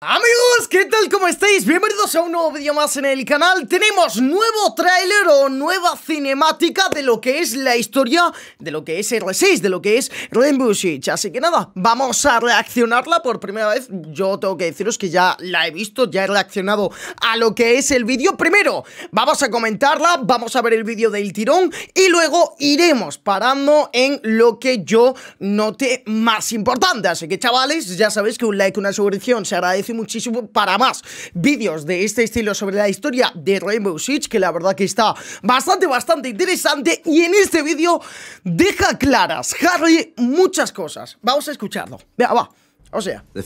Amigos, ¿qué tal? ¿Cómo estáis? Bienvenidos a un nuevo vídeo más en el canal Tenemos nuevo tráiler o nueva cinemática de lo que es la historia De lo que es R6, de lo que es Rainbow Six Así que nada, vamos a reaccionarla por primera vez Yo tengo que deciros que ya la he visto, ya he reaccionado a lo que es el vídeo Primero, vamos a comentarla, vamos a ver el vídeo del tirón Y luego iremos parando en lo que yo note más importante Así que chavales, ya sabéis que un like, una suscripción se agradece muchísimo para más vídeos de este estilo sobre la historia de Rainbow Six, que la verdad que está bastante, bastante interesante. Y en este vídeo deja claras Harry muchas cosas. Vamos a escucharlo. vea va. O sea, el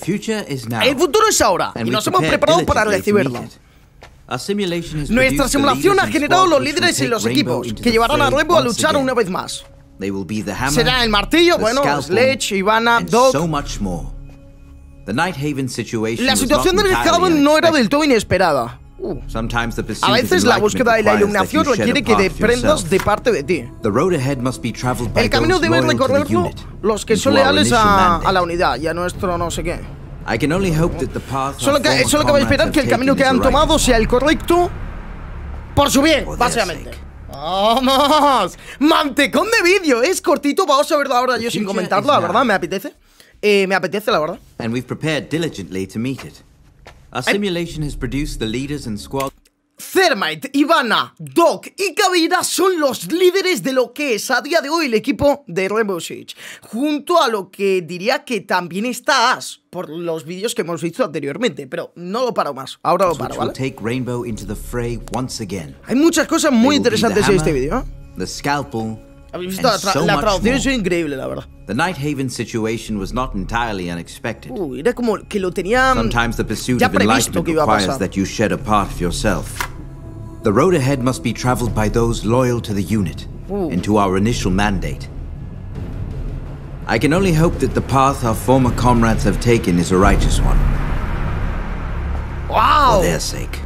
futuro es ahora y nos hemos preparado para recibirlo. Nuestra simulación ha generado los líderes y los equipos que llevarán a Rainbow a luchar una vez más. Será el martillo, bueno, Sledge, Ivana, Doc la situación del Haven no era del todo inesperada. Uh. A veces la búsqueda de la iluminación requiere que prendas de parte de ti. El camino debe recorrerlo los que son leales a, la unidad y a nuestro no sé qué. Solo que, solo que voy a esperar que el camino que han tomado sea el correcto por su bien, básicamente. ¡Vamos! ¡Mantecón de vídeo! Es cortito, vamos a verlo ahora yo sin comentarlo, la verdad, me apetece. Eh, me apetece, la verdad. And Thermite, Ivana, Doc y Cabellera son los líderes de lo que es a día de hoy el equipo de Rainbow Six, junto a lo que diría que también está Ash por los vídeos que hemos visto anteriormente, pero no lo paro más, ahora lo paro, ¿vale? Hay muchas cosas muy interesantes en este vídeo. ¿eh? ¿Habéis visto la, la traducción? Es increíble, la verdad. The Night Haven situation was not entirely unexpected. Uy, era como que lo tenía Sometimes the pursuit of enlightenment requires that you shed a part of yourself. The road ahead must be traveled by those loyal to the unit and to our initial mandate. I can only hope that the path our former comrades have taken is a righteous one. Wow! For their sake.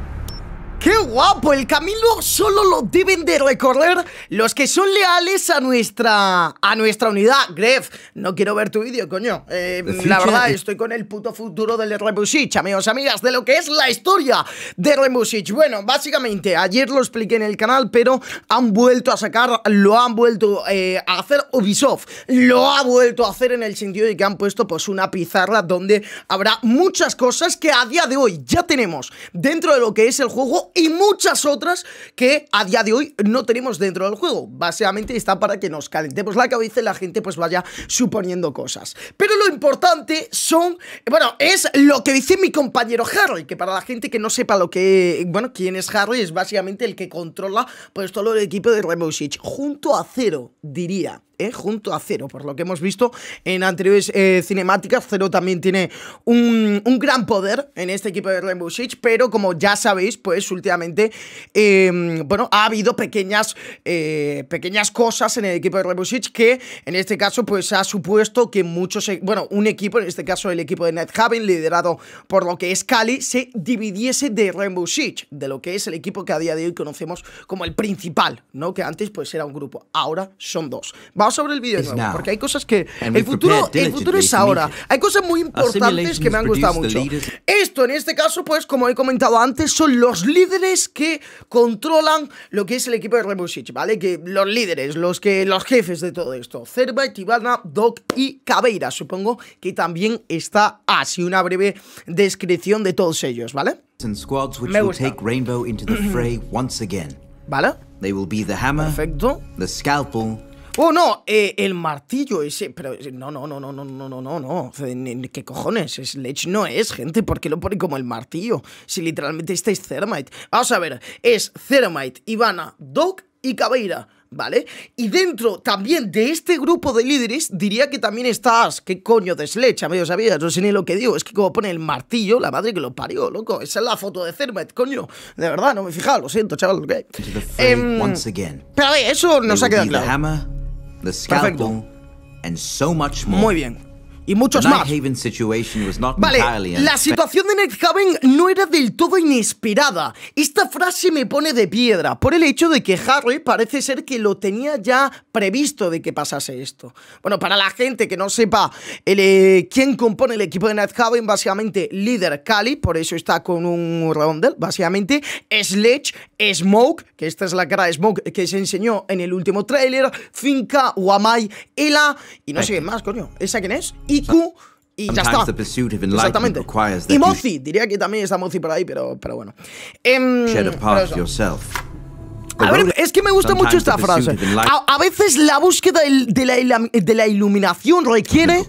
¡Qué guapo! El camino solo lo deben de recorrer los que son leales a nuestra a nuestra unidad. Gref, no quiero ver tu vídeo, coño. Eh, eh, la verdad, eh. estoy con el puto futuro del Rebusich, amigos, amigas, de lo que es la historia de Rebusich. Bueno, básicamente, ayer lo expliqué en el canal, pero han vuelto a sacar, lo han vuelto a hacer Ubisoft. Lo ha vuelto a hacer en el sentido de que han puesto pues una pizarra donde habrá muchas cosas que a día de hoy ya tenemos dentro de lo que es el juego y muchas otras que a día de hoy no tenemos dentro del juego. Básicamente está para que nos calentemos la cabeza y la gente pues vaya suponiendo cosas. Pero lo importante son, bueno, es lo que dice mi compañero Harry, que para la gente que no sepa lo que, bueno, quién es Harry, es básicamente el que controla pues todo el equipo de Rainbow junto a Cero, diría. Eh, junto a Cero, por lo que hemos visto en anteriores eh, cinemáticas. Cero también tiene un, gran poder en este equipo de Rainbow pero como ya sabéis, pues últimamente, em, bueno, ha habido pequeñas, eh, pequeñas cosas en el equipo de Rainbow que en este caso, pues ha supuesto que muchos, bueno, un equipo, en este caso el equipo de NetHaven, liderado por lo que es Cali, se dividiese de Rainbow de lo que es el equipo que a día de hoy conocemos como el principal, ¿no? Que antes pues era un grupo, ahora son dos sobre el vídeo porque hay cosas que... El futuro, el futuro es ahora. Hay cosas muy importantes que me han gustado mucho. Esto, en este caso, pues, como he comentado antes, son los líderes que controlan lo que es el equipo de Rainbow Six, ¿vale? Que los líderes, los, que, los jefes de todo esto. Cerva, Tibana, Doc y Cabeira, supongo que también está así una breve descripción de todos ellos, ¿vale? Me gusta. ¿Vale? Perfecto. Oh, no, eh, el martillo ese. Pero eh, no, no, no, no, no, no, no, no, no. ¿Qué cojones? Sledge no es, gente. ¿Por qué lo pone como el martillo? Si literalmente estáis es Thermite. Vamos a ver, es Thermite, Ivana, Doc y Cabeira. ¿Vale? Y dentro también de este grupo de líderes, diría que también estás. ¿Qué coño de Sledge, medio ¿Sabías? No sé ni lo que digo. Es que como pone el martillo, la madre que lo parió, loco. Esa es la foto de Thermite, coño. De verdad, no me fijaba, Lo siento, chaval. Eh, pero a ver, eso nos ha quedado claro so Muy bien y muchos más. Vale, la situación de Haven no era del todo inesperada. Esta frase me pone de piedra por el hecho de que Harry parece ser que lo tenía ya previsto de que pasase esto. Bueno, para la gente que no sepa el, eh, quién compone el equipo de Haven básicamente líder Cali, por eso está con un redondel, básicamente Sledge, Smoke, que esta es la cara de Smoke que se enseñó en el último tráiler, Finca, Wamai, Ela y no sé quién más, coño. ¿Esa quién es? y ya está. Exactamente. Y Mozi, diría que también está Mozi por ahí, pero, pero bueno. Em, a ver, es que me gusta mucho esta frase. A, veces la búsqueda de la, de la iluminación requiere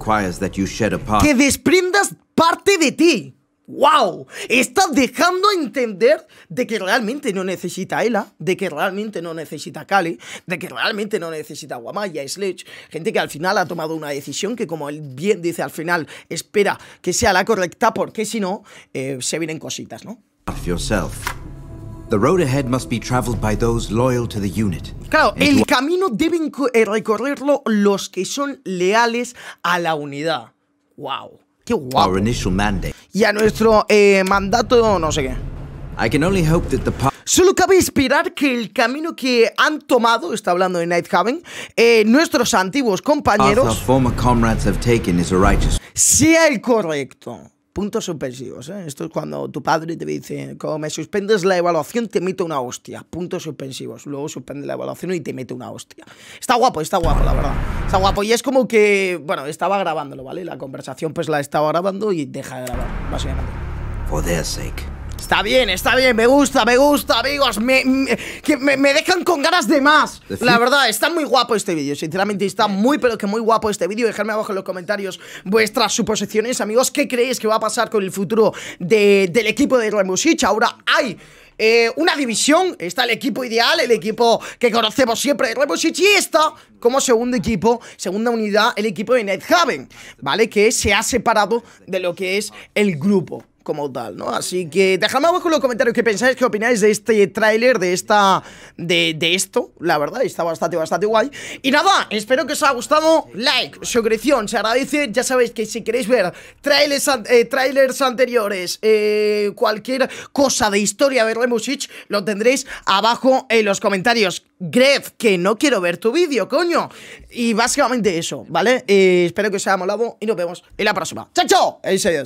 que desprendas parte de ti. ¡Wow! Está dejando entender de que realmente no necesita Ela, de que realmente no necesita Kali, de que realmente no necesita Guamaya, Sledge, gente que al final ha tomado una decisión que, como él bien dice al final, espera que sea la correcta, porque si no, eh, se vienen cositas, ¿no? Claro, el camino deben eh, recorrerlo los que son leales a la unidad. ¡Wow! Qué guapo. Y a nuestro eh, mandato no sé qué. Solo cabe esperar que el camino que han tomado, está hablando de Nighthaven, eh, nuestros antiguos compañeros, sea el correcto puntos suspensivos. ¿eh? Esto es cuando tu padre te dice, como me suspendes la evaluación, te meto una hostia. Puntos suspensivos. Luego suspende la evaluación y te mete una hostia. Está guapo, está guapo, la verdad. Está guapo. Y es como que, bueno, estaba grabándolo, ¿vale? La conversación pues la estaba grabando y deja de grabar, básicamente. For sake. Está bien, está bien, me gusta, me gusta, amigos. Me, que me, dejan con ganas de más. La verdad, está muy guapo este vídeo. Sinceramente, está muy, pero que muy guapo este vídeo. Dejadme abajo en los comentarios vuestras suposiciones, amigos. ¿Qué creéis que va a pasar con el futuro del equipo de Remusich? Ahora hay. Eh, una división. Está el equipo ideal, el equipo que conocemos siempre de Remusich Y está como segundo equipo, segunda unidad, el equipo de NetHaven, ¿vale? Que se ha separado de lo que es el grupo como tal, ¿no? Así que dejadme abajo en los comentarios qué pensáis, qué opináis de este tráiler, de esta, de, esto, la verdad, está bastante, bastante guay. Y nada, espero que os haya gustado, like, suscripción, se agradece, ya sabéis que si queréis ver trailers, eh, anteriores, eh, cualquier cosa de historia de Remusich, lo tendréis abajo en los comentarios. Gref, que no quiero ver tu vídeo, coño. Y básicamente eso, ¿vale? Eh, espero que os haya molado y nos vemos en la próxima. ¡Chao, chao! Adiós.